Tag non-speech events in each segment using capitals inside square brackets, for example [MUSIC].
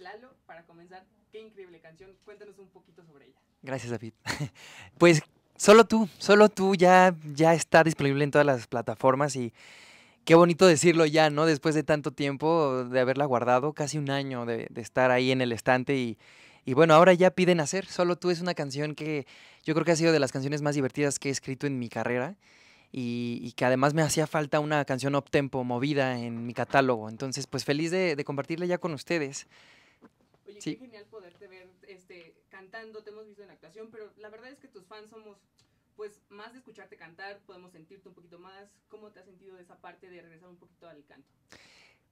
Lalo, para comenzar, qué increíble canción. Cuéntanos un poquito sobre ella. Gracias, David. [LAUGHS] Pues solo tú, solo tú ya, ya está disponible en todas las plataformas y qué bonito decirlo ya, ¿no? Después de tanto tiempo de haberla guardado, casi un año de, estar ahí en el estante y, y, bueno, ahora ya piden hacer. Solo tú es una canción que yo creo que ha sido de las canciones más divertidas que he escrito en mi carrera y, que además me hacía falta una canción up tempo movida en mi catálogo. Entonces, pues feliz de, de compartirla ya con ustedes. Oye, qué genial poderte ver este, cantando, te hemos visto en actuación, pero la verdad es que tus fans somos, pues, más de escucharte cantar, podemos sentirte un poquito más. ¿Cómo te has sentido de esa parte de regresar un poquito al canto?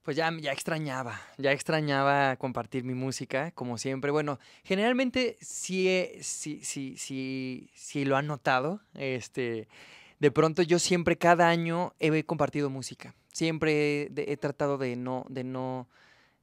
Pues ya, ya extrañaba, ya extrañaba compartir mi música, como siempre. Bueno, generalmente sí, sí, sí, sí, lo han notado. Este, de pronto yo siempre, cada año, he compartido música. Siempre he, tratado de no, de no,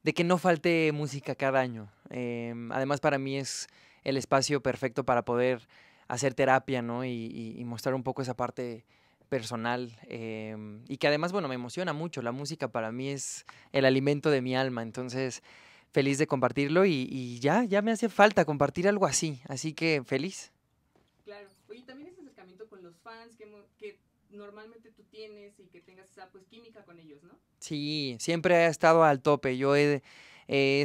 de que no falte música cada año. Em, además, para mí es el espacio perfecto para poder hacer terapia, ¿no? Y, mostrar un poco esa parte personal em, y que además, bueno, me emociona mucho. La música para mí es el alimento de mi alma, entonces feliz de compartirlo y, ya, ya me hace falta compartir algo así, así que feliz. Claro, y también ese acercamiento con los fans normalmente tú tienes y que tengas esa pues, química con ellos, ¿no? Sí, siempre he estado al tope. Yo he,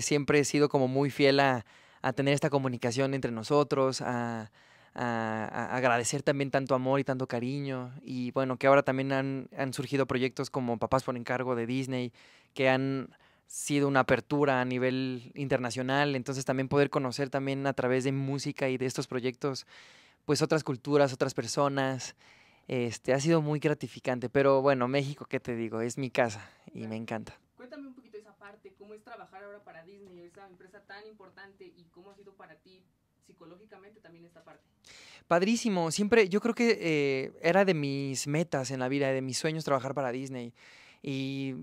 siempre he sido como muy fiel a, tener esta comunicación entre nosotros, a, agradecer también tanto amor y tanto cariño. Y bueno, que ahora también han, han surgido proyectos como Papás por Encargo de Disney, que han sido una apertura a nivel internacional, entonces también poder conocer también a través de música y de estos proyectos, pues otras culturas, otras personas, este, ha sido muy gratificante, pero bueno, México, ¿qué te digo? Es mi casa y me encanta. Cuéntame un poquito esa parte, ¿cómo es trabajar ahora para Disney, esa empresa tan importante y cómo ha sido para ti psicológicamente también esta parte? Padrísimo, siempre yo creo que eh, era de mis metas en la vida, de mis sueños trabajar para Disney. Y,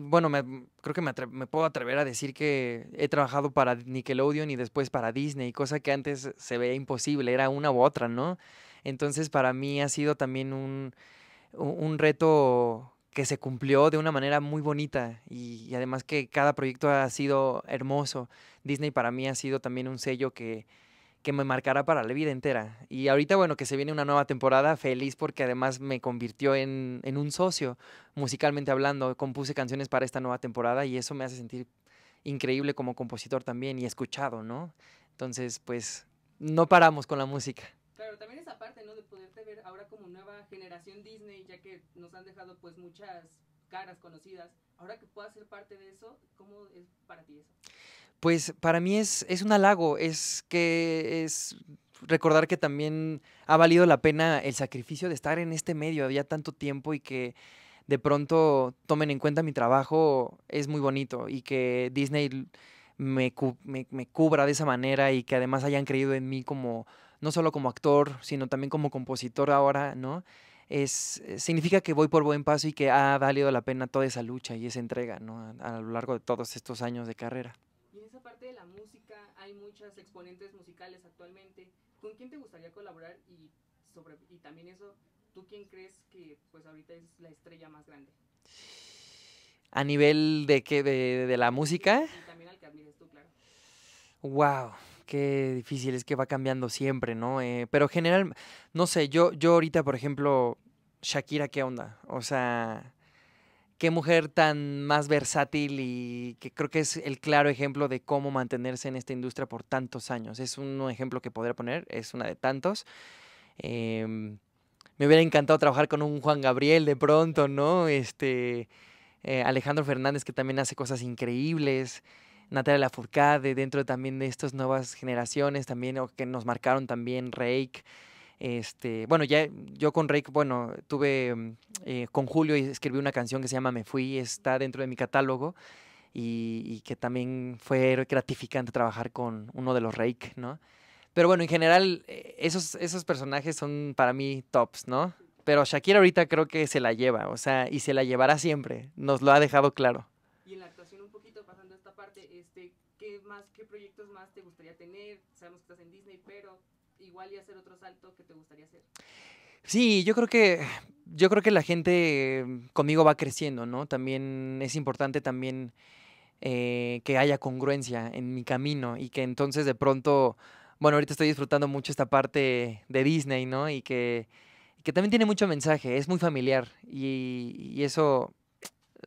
bueno, me, creo que me, puedo atrever a decir que he trabajado para Nickelodeon y después para Disney, cosa que antes se veía imposible, era una u otra, ¿no? Entonces para mí ha sido también un, reto que se cumplió de una manera muy bonita y, además que cada proyecto ha sido hermoso. Disney para mí ha sido también un sello que, me marcará para la vida entera. Y ahorita, bueno, que se viene una nueva temporada, feliz porque además me convirtió en, en un socio musicalmente hablando. Compuse canciones para esta nueva temporada y eso me hace sentir increíble como compositor también y escuchado, ¿no? Entonces, pues, no paramos con la música también esa parte, ¿no? De poderte ver ahora como nueva generación Disney, ya que nos han dejado pues muchas caras conocidas. Ahora que puedas ser parte de eso, ¿cómo es para ti eso? Pues para mí es, es un halago, es que es recordar que también ha valido la pena el sacrificio de estar en este medio, había tanto tiempo y que de pronto tomen en cuenta mi trabajo, es muy bonito y que Disney me, me, me cubra de esa manera y que además hayan creído en mí como no solo como actor, sino también como compositor ahora, ¿no? Eh, significa que voy por buen paso y que ha valido la pena toda esa lucha y esa entrega, ¿no? A, lo largo de todos estos años de carrera. Y en esa parte de la música hay muchas exponentes musicales actualmente. ¿Con quién te gustaría colaborar? Y, sobre, y también eso, ¿tú quién crees que pues ahorita es la estrella más grande? A nivel de qué, de, de la música. Y también al que admires tú, claro. Wow, qué difícil, es que va cambiando siempre, ¿no? Eh, pero general, no sé, yo, yo ahorita, por ejemplo, Shakira, ¿qué onda? O sea, qué mujer tan más versátil y que creo que es el claro ejemplo de cómo mantenerse en esta industria por tantos años. Es un ejemplo que podría poner, es una de tantos. Em, me hubiera encantado trabajar con un Juan Gabriel de pronto, ¿no? Este, eh, Alejandro Fernández, que también hace cosas increíbles. Natalia Lafourcade, dentro también de estas nuevas generaciones también, o que nos marcaron también Rake. Este, bueno, ya yo con Rake, bueno, tuve mm, eh, con Julio y escribí una canción que se llama Me Fui, está dentro de mi catálogo y, que también fue gratificante trabajar con uno de los Rake, ¿no? Pero bueno, en general, eh, esos, esos personajes son para mí tops, ¿no? Pero Shakira ahorita creo que se la lleva, o sea, y se la llevará siempre, nos lo ha dejado claro. ¿Y la parte, este, ¿qué, más, ¿qué proyectos más te gustaría tener? Sabemos que estás en Disney, pero igual y hacer otro salto que te gustaría hacer. Sí, yo creo que yo creo que la gente mm, conmigo va creciendo, ¿no? También es importante también eh, que haya congruencia en mi camino y que entonces de pronto, bueno, ahorita estoy disfrutando mucho esta parte de Disney, ¿no? Y que, que también tiene mucho mensaje, es muy familiar y eso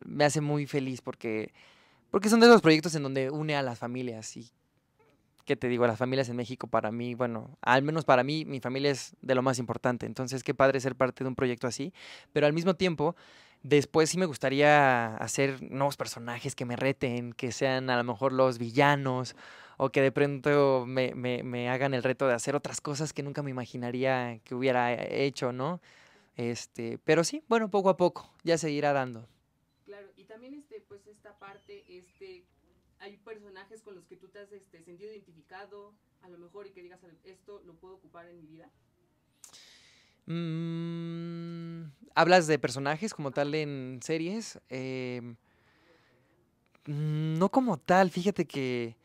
me hace muy feliz porque porque son de esos proyectos en donde une a las familias y ¿qué te digo? Las familias en México para mí, bueno, al menos para mí, mi familia es de lo más importante. Entonces, qué padre ser parte de un proyecto así. Pero al mismo tiempo, después sí me gustaría hacer nuevos personajes que me reten, que sean a lo mejor los villanos o que de pronto me, hagan el reto de hacer otras cosas que nunca me imaginaría que hubiera eh, hecho, ¿no? Este, pero sí, bueno, poco a poco, ya seguirá dando también este, pues esta parte, este, hay personajes con los que tú te has este, sentido identificado, a lo mejor y que digas, esto lo puedo ocupar en mi vida. Mm, Hablas de personajes como tal en series. Em, mm, no como tal, fíjate que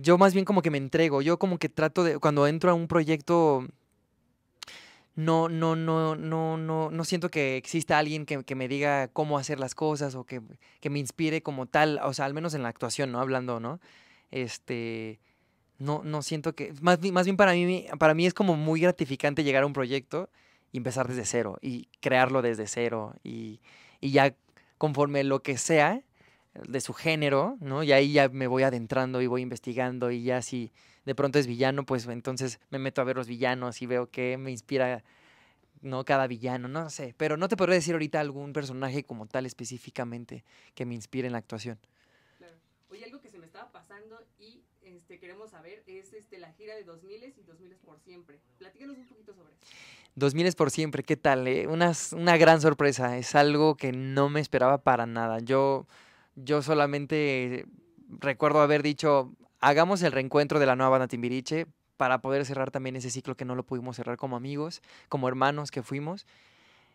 yo más bien como que me entrego, yo como que trato de, cuando entro a un proyecto, no, no, no, no, no, no siento que exista alguien que, me diga cómo hacer las cosas o que, que, me inspire como tal, o sea, al menos en la actuación, ¿no? Hablando, ¿no? Este, no, no siento que, más, más bien para mí, para mí es como muy gratificante llegar a un proyecto y empezar desde cero y crearlo desde cero y, ya conforme lo que sea de su género, ¿no? Y ahí ya me voy adentrando y voy investigando y ya Sí, de pronto es villano, pues entonces me meto a ver los villanos y veo que me inspira no cada villano, no sé, pero no te podré decir ahorita algún personaje como tal específicamente que me inspire en la actuación. Claro. Oye, algo que se me estaba pasando y este, queremos saber es este, la gira de 2000 y 2000 por siempre. Platícanos un poquito sobre eso. 2000 por siempre, ¿qué tal? Eh? Una, una gran sorpresa, es algo que no me esperaba para nada. Yo, yo solamente recuerdo haber dicho, hagamos el reencuentro de la nueva banda Timbiriche para poder cerrar también ese ciclo que no lo pudimos cerrar como amigos, como hermanos que fuimos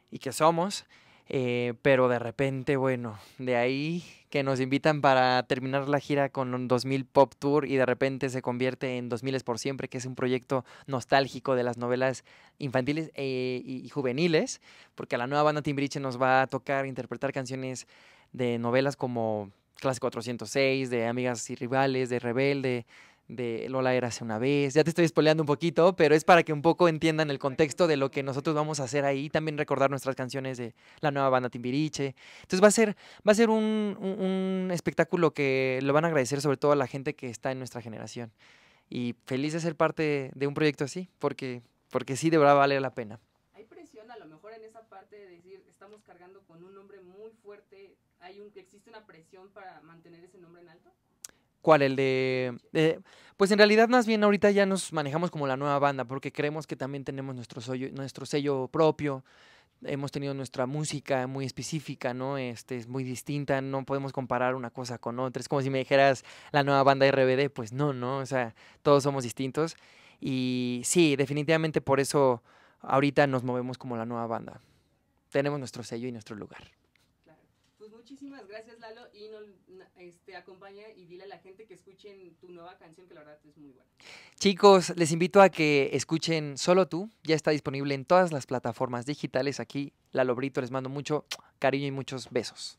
y que somos. Eh, pero de repente, bueno, de ahí que nos invitan para terminar la gira con un 2000 Pop Tour y de repente se convierte en 2000 es por siempre, que es un proyecto nostálgico de las novelas infantiles eh, y, juveniles, porque la nueva banda Timbiriche nos va a tocar interpretar canciones de novelas como Clásico 406, de Amigas y Rivales, de Rebelde, de Lola era hace una vez. Ya te estoy spoileando un poquito, pero es para que un poco entiendan el contexto de lo que nosotros vamos a hacer ahí. También recordar nuestras canciones de la nueva banda Timbiriche. Entonces va a ser, va a ser un, espectáculo que lo van a agradecer sobre todo a la gente que está en nuestra generación. Y feliz de ser parte de un proyecto así, porque, porque sí de valer la pena esa parte de decir, estamos cargando con un nombre muy fuerte, ¿existe una presión para mantener ese nombre en alto? ¿Cuál? El de... pues en realidad más bien ahorita ya nos manejamos como la nueva banda, porque creemos que también tenemos nuestro sello, nuestro sello propio, hemos tenido nuestra música muy específica, ¿no? Este, es muy distinta, no podemos comparar una cosa con otra. Es como si me dijeras la nueva banda RBD, pues no, ¿no? O sea, todos somos distintos. Y sí, definitivamente por eso ahorita nos movemos como la nueva banda. Tenemos nuestro sello y nuestro lugar. Claro. Pues muchísimas gracias Lalo y no, este, acompaña y dile a la gente que escuchen tu nueva canción que la verdad es muy buena. Chicos, les invito a que escuchen Solo tú, ya está disponible en todas las plataformas digitales aquí. Lalo Brito, les mando mucho cariño y muchos besos.